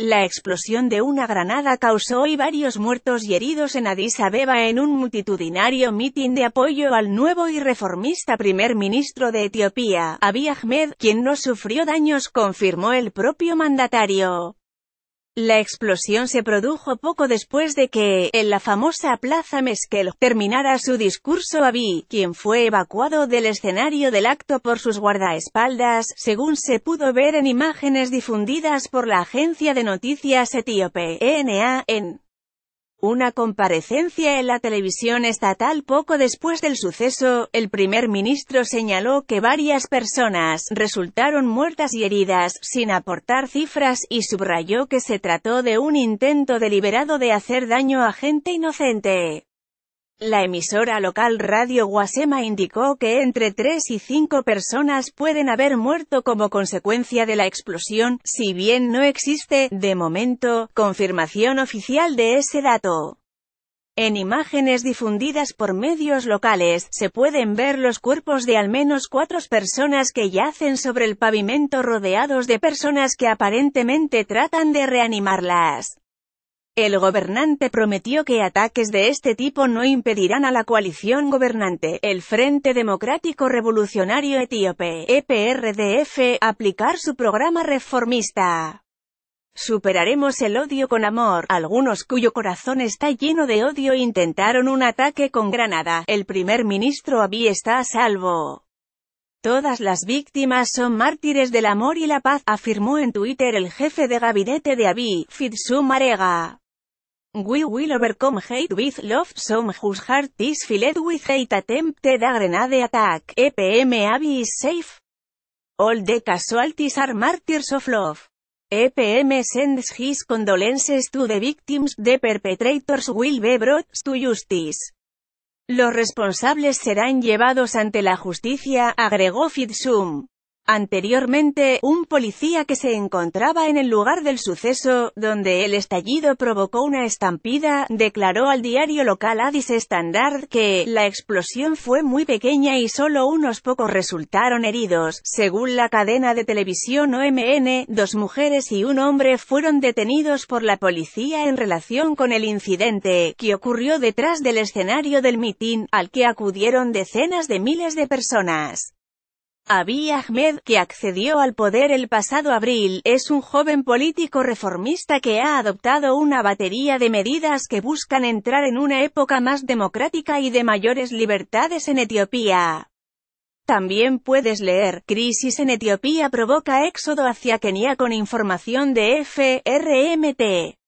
La explosión de una granada causó hoy varios muertos y heridos en Addis Abeba en un multitudinario mitin de apoyo al nuevo y reformista primer ministro de Etiopía, Abiy Ahmed, quien no sufrió daños confirmó el propio mandatario. La explosión se produjo poco después de que, en la famosa Plaza Mesquel, terminara su discurso Abiy, quien fue evacuado del escenario del acto por sus guardaespaldas, según se pudo ver en imágenes difundidas por la agencia de noticias etíope, ENA, en una comparecencia en la televisión estatal poco después del suceso, el primer ministro señaló que varias personas resultaron muertas y heridas, sin aportar cifras, y subrayó que se trató de un intento deliberado de hacer daño a gente inocente. La emisora local Radio Guasema indicó que entre tres y cinco personas pueden haber muerto como consecuencia de la explosión, si bien no existe, de momento, confirmación oficial de ese dato. En imágenes difundidas por medios locales, se pueden ver los cuerpos de al menos cuatro personas que yacen sobre el pavimento rodeados de personas que aparentemente tratan de reanimarlas. El gobernante prometió que ataques de este tipo no impedirán a la coalición gobernante, el Frente Democrático Revolucionario Etíope, EPRDF, aplicar su programa reformista. Superaremos el odio con amor. Algunos cuyo corazón está lleno de odio intentaron un ataque con Granada. El primer ministro Abí está a salvo. Todas las víctimas son mártires del amor y la paz, afirmó en Twitter el jefe de gabinete de Abí, Fitzhugh Marega. We will overcome hate with love some whose heart is filled with hate attempted a grenade attack, EPM Abby is safe. All the casualties are martyrs of love. EPM sends his condolences to the victims, the perpetrators will be brought to justice. Los responsables serán llevados ante la justicia, agregó Fitzum. Anteriormente, un policía que se encontraba en el lugar del suceso, donde el estallido provocó una estampida, declaró al diario local Addis Standard que la explosión fue muy pequeña y solo unos pocos resultaron heridos. Según la cadena de televisión OMN, dos mujeres y un hombre fueron detenidos por la policía en relación con el incidente, que ocurrió detrás del escenario del mitin, al que acudieron decenas de miles de personas. Abiy Ahmed, que accedió al poder el pasado abril, es un joven político reformista que ha adoptado una batería de medidas que buscan entrar en una época más democrática y de mayores libertades en Etiopía. También puedes leer, crisis en Etiopía provoca éxodo hacia Kenia con información de FRMT.